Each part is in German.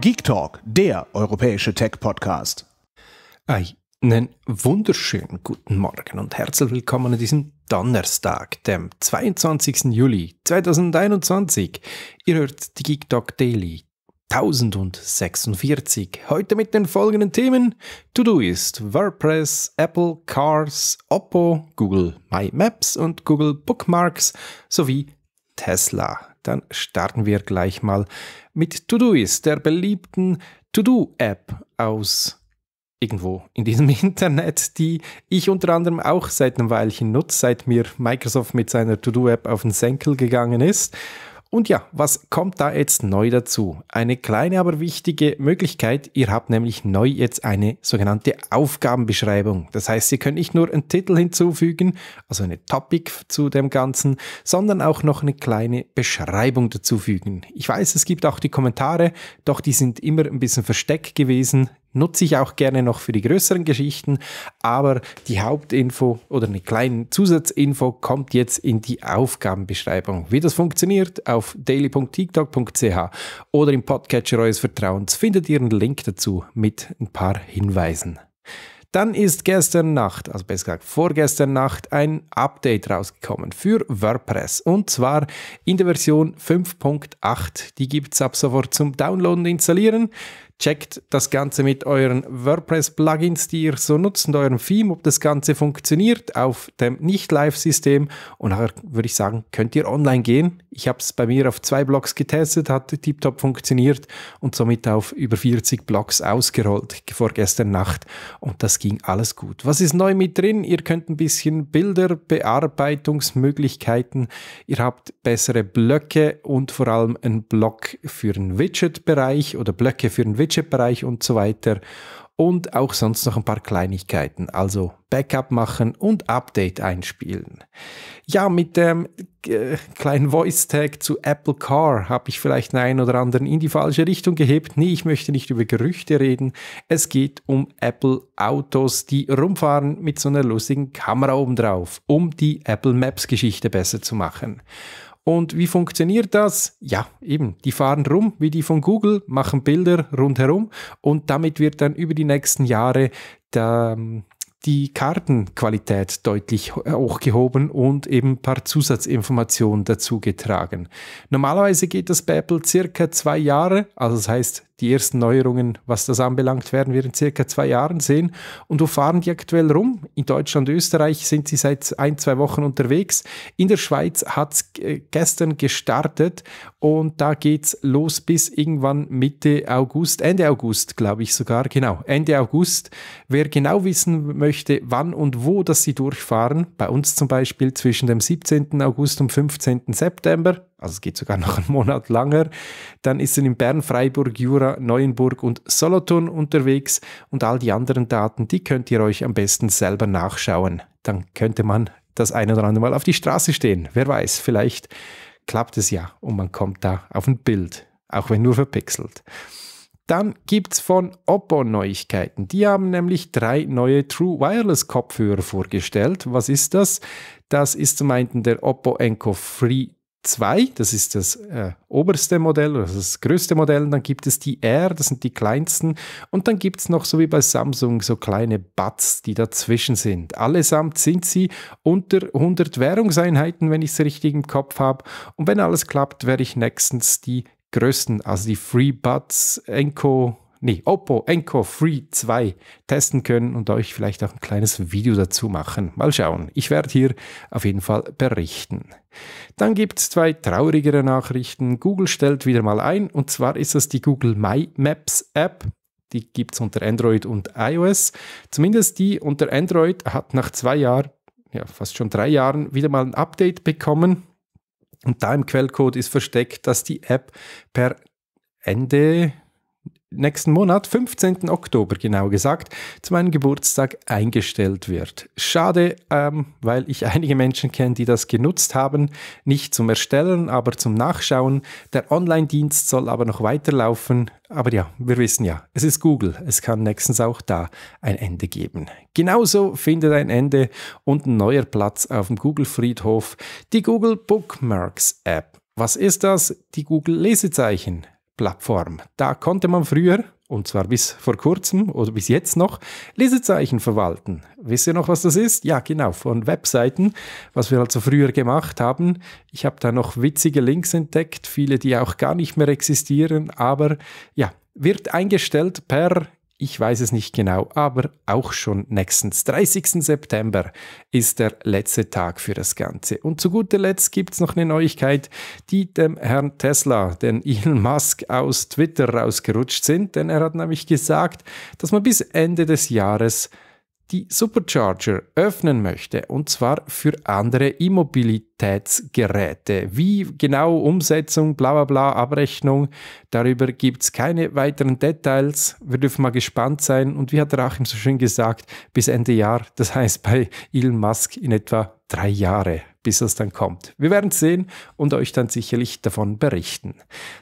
Geek Talk, der europäische Tech-Podcast. Einen wunderschönen guten Morgen und herzlich willkommen an diesem Donnerstag, dem 22. Juli 2021. Ihr hört die Geek Talk Daily 1046. Heute mit den folgenden Themen: To-Do ist WordPress, Apple, Cars, Oppo, Google My Maps und Google Bookmarks sowie Tesla dann starten wir gleich mal mit Todoist, der beliebten To-Do-App aus irgendwo in diesem Internet, die ich unter anderem auch seit einem Weilchen nutze, seit mir Microsoft mit seiner To-Do-App auf den Senkel gegangen ist. Und ja, was kommt da jetzt neu dazu? Eine kleine, aber wichtige Möglichkeit. Ihr habt nämlich neu jetzt eine sogenannte Aufgabenbeschreibung. Das heißt, ihr könnt nicht nur einen Titel hinzufügen, also eine Topic zu dem Ganzen, sondern auch noch eine kleine Beschreibung dazufügen. Ich weiß, es gibt auch die Kommentare, doch die sind immer ein bisschen versteckt gewesen nutze ich auch gerne noch für die größeren Geschichten, aber die Hauptinfo oder eine kleine Zusatzinfo kommt jetzt in die Aufgabenbeschreibung. Wie das funktioniert auf daily.tiktok.ch oder im Podcatcher eures Vertrauens findet ihr einen Link dazu mit ein paar Hinweisen. Dann ist gestern Nacht, also besser gesagt vorgestern Nacht, ein Update rausgekommen für WordPress. Und zwar in der Version 5.8. Die gibt es ab sofort zum Downloaden und Installieren. Checkt das Ganze mit euren WordPress-Plugins, die ihr so nutzt, und eurem Theme, ob das Ganze funktioniert auf dem Nicht-Live-System. Und nachher würde ich sagen, könnt ihr online gehen. Ich habe es bei mir auf zwei Blogs getestet, hat tiptop funktioniert und somit auf über 40 Blogs ausgerollt vorgestern Nacht. Und das ging alles gut. Was ist neu mit drin? Ihr könnt ein bisschen Bilder, Bearbeitungsmöglichkeiten. Ihr habt bessere Blöcke und vor allem einen Block für den Widget-Bereich oder Blöcke für den Widget Widget-Bereich und so weiter. Und auch sonst noch ein paar Kleinigkeiten, also Backup machen und Update einspielen. Ja, mit dem äh, kleinen Voice-Tag zu Apple Car habe ich vielleicht einen oder anderen in die falsche Richtung gehebt. Nee, ich möchte nicht über Gerüchte reden. Es geht um Apple Autos, die rumfahren mit so einer lustigen Kamera obendrauf, um die Apple Maps-Geschichte besser zu machen. Und wie funktioniert das? Ja, eben, die fahren rum wie die von Google, machen Bilder rundherum und damit wird dann über die nächsten Jahre der, die Kartenqualität deutlich hochgehoben und eben ein paar Zusatzinformationen dazu getragen. Normalerweise geht das bei Apple circa zwei Jahre, also das heißt, die ersten Neuerungen, was das anbelangt, werden wir in circa zwei Jahren sehen. Und wo fahren die aktuell rum? In Deutschland, Österreich sind sie seit ein, zwei Wochen unterwegs. In der Schweiz hat es äh, gestern gestartet und da geht es los bis irgendwann Mitte August, Ende August, glaube ich sogar, genau, Ende August. Wer genau wissen möchte, wann und wo, dass sie durchfahren, bei uns zum Beispiel zwischen dem 17. August und 15. September, also es geht sogar noch einen Monat langer. Dann ist er in Bern, Freiburg, Jura, Neuenburg und Solothurn unterwegs und all die anderen Daten, die könnt ihr euch am besten selber nachschauen. Dann könnte man das eine oder andere Mal auf die Straße stehen. Wer weiß, vielleicht klappt es ja und man kommt da auf ein Bild, auch wenn nur verpixelt. Dann gibt es von Oppo Neuigkeiten. Die haben nämlich drei neue True Wireless Kopfhörer vorgestellt. Was ist das? Das ist zum einen der Oppo Enco Free 2, das ist das äh, oberste Modell das ist das größte Modell. Und dann gibt es die R, das sind die kleinsten. Und dann gibt es noch, so wie bei Samsung, so kleine Buds, die dazwischen sind. Allesamt sind sie unter 100 Währungseinheiten, wenn ich es richtig im Kopf habe. Und wenn alles klappt, werde ich nächstens die größten, also die Free FreeBuds, Enco, nee, Oppo Enco Free 2 testen können und euch vielleicht auch ein kleines Video dazu machen. Mal schauen. Ich werde hier auf jeden Fall berichten. Dann gibt es zwei traurigere Nachrichten. Google stellt wieder mal ein und zwar ist das die Google My Maps App. Die gibt es unter Android und iOS. Zumindest die unter Android hat nach zwei Jahren, ja fast schon drei Jahren, wieder mal ein Update bekommen. Und da im Quellcode ist versteckt, dass die App per Ende nächsten Monat, 15. Oktober genau gesagt, zu meinem Geburtstag eingestellt wird. Schade, ähm, weil ich einige Menschen kenne, die das genutzt haben, nicht zum Erstellen, aber zum Nachschauen. Der Online-Dienst soll aber noch weiterlaufen. Aber ja, wir wissen ja, es ist Google. Es kann nächstens auch da ein Ende geben. Genauso findet ein Ende und ein neuer Platz auf dem Google-Friedhof die Google Bookmarks App. Was ist das? Die Google Lesezeichen. Plattform. Da konnte man früher, und zwar bis vor kurzem oder bis jetzt noch, Lesezeichen verwalten. Wisst ihr noch, was das ist? Ja, genau, von Webseiten, was wir also früher gemacht haben. Ich habe da noch witzige Links entdeckt, viele, die auch gar nicht mehr existieren, aber ja, wird eingestellt per ich weiß es nicht genau, aber auch schon nächstens 30. September ist der letzte Tag für das Ganze. Und zu guter Letzt gibt es noch eine Neuigkeit, die dem Herrn Tesla, den Elon Musk aus Twitter rausgerutscht sind, denn er hat nämlich gesagt, dass man bis Ende des Jahres die Supercharger öffnen möchte, und zwar für andere Immobilitätsgeräte. Wie genau Umsetzung, bla bla bla, Abrechnung, darüber gibt es keine weiteren Details. Wir dürfen mal gespannt sein. Und wie hat Rachim so schön gesagt, bis Ende Jahr, das heißt bei Elon Musk in etwa drei Jahre, bis es dann kommt. Wir werden sehen und euch dann sicherlich davon berichten.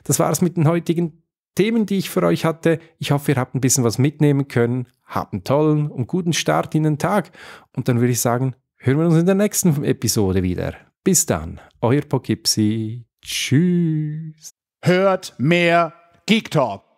Das war es mit den heutigen Themen, die ich für euch hatte. Ich hoffe, ihr habt ein bisschen was mitnehmen können. Habt einen tollen und guten Start in den Tag. Und dann würde ich sagen, hören wir uns in der nächsten Episode wieder. Bis dann, euer Pokipsi. Tschüss. Hört mehr Geek Talk.